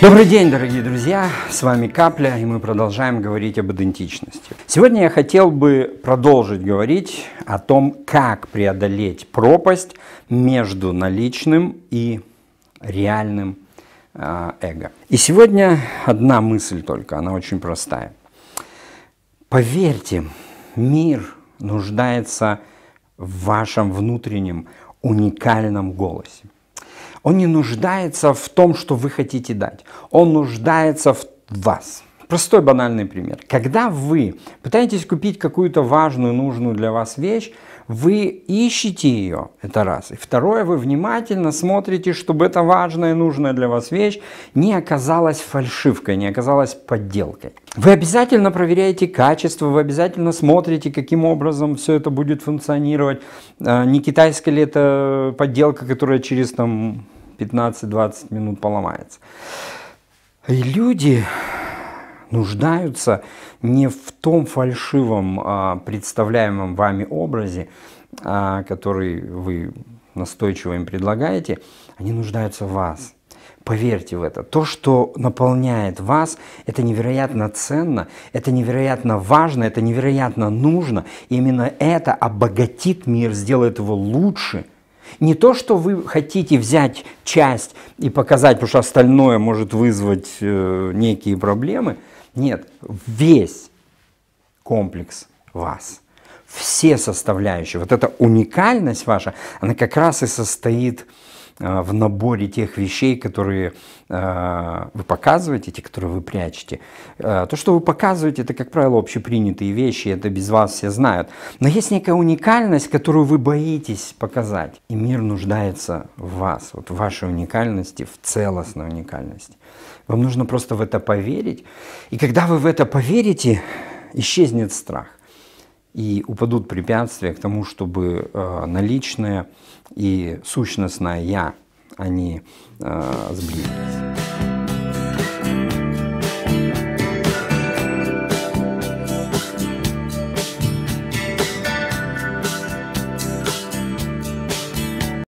Добрый день, дорогие друзья! С вами Капля, и мы продолжаем говорить об идентичности. Сегодня я хотел бы продолжить говорить о том, как преодолеть пропасть между наличным и реальным а, эго. И сегодня одна мысль только, она очень простая. Поверьте, мир нуждается в вашем внутреннем уникальном голосе. Он не нуждается в том, что вы хотите дать. Он нуждается в вас. Простой банальный пример. Когда вы пытаетесь купить какую-то важную, нужную для вас вещь, вы ищете ее, это раз. И второе, вы внимательно смотрите, чтобы эта важная, нужная для вас вещь не оказалась фальшивкой, не оказалась подделкой. Вы обязательно проверяете качество, вы обязательно смотрите, каким образом все это будет функционировать. А, не китайская ли это подделка, которая через там 15-20 минут поломается. И люди нуждаются не в том фальшивом а, представляемом вами образе, а, который вы настойчиво им предлагаете, они нуждаются в вас. Поверьте в это. То, что наполняет вас, это невероятно ценно, это невероятно важно, это невероятно нужно. И именно это обогатит мир, сделает его лучше. Не то, что вы хотите взять часть и показать, потому что остальное может вызвать э, некие проблемы – нет, весь комплекс вас, все составляющие, вот эта уникальность ваша, она как раз и состоит в Э, в наборе тех вещей, которые э, вы показываете, те, которые вы прячете. Э, то, что вы показываете, это, как правило, общепринятые вещи, это без вас все знают. Но есть некая уникальность, которую вы боитесь показать. И мир нуждается в вас, вот в вашей уникальности, в целостной уникальности. Вам нужно просто в это поверить. И когда вы в это поверите, исчезнет страх и упадут препятствия к тому, чтобы э, наличное и сущностное «я» они а э, сблизились.